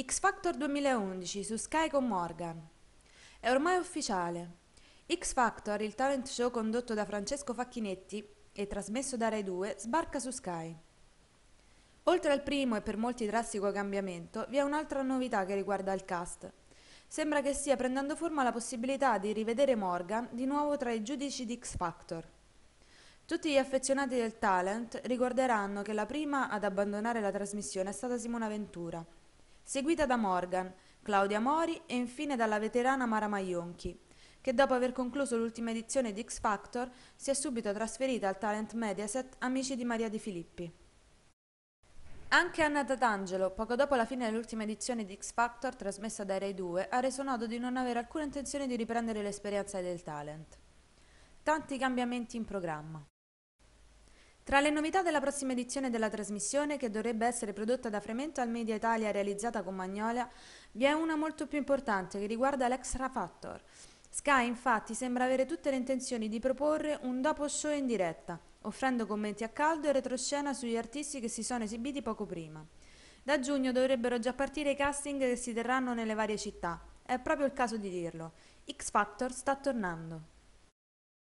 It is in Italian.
X Factor 2011 su Sky con Morgan. È ormai ufficiale. X Factor, il talent show condotto da Francesco Facchinetti e trasmesso da Rai 2, sbarca su Sky. Oltre al primo e per molti drastico cambiamento, vi è un'altra novità che riguarda il cast. Sembra che stia prendendo forma la possibilità di rivedere Morgan di nuovo tra i giudici di X Factor. Tutti gli affezionati del talent ricorderanno che la prima ad abbandonare la trasmissione è stata Simona Ventura seguita da Morgan, Claudia Mori e infine dalla veterana Mara Maionchi, che dopo aver concluso l'ultima edizione di X Factor si è subito trasferita al talent Mediaset Amici di Maria Di Filippi. Anche Anna Tatangelo, poco dopo la fine dell'ultima edizione di X Factor trasmessa da Rai 2, ha reso noto di non avere alcuna intenzione di riprendere l'esperienza del talent. Tanti cambiamenti in programma. Tra le novità della prossima edizione della trasmissione, che dovrebbe essere prodotta da Fremento al Media Italia e realizzata con Magnolia, vi è una molto più importante che riguarda l'Extra Factor. Sky infatti sembra avere tutte le intenzioni di proporre un dopo show in diretta, offrendo commenti a caldo e retroscena sugli artisti che si sono esibiti poco prima. Da giugno dovrebbero già partire i casting che si terranno nelle varie città. È proprio il caso di dirlo. X Factor sta tornando.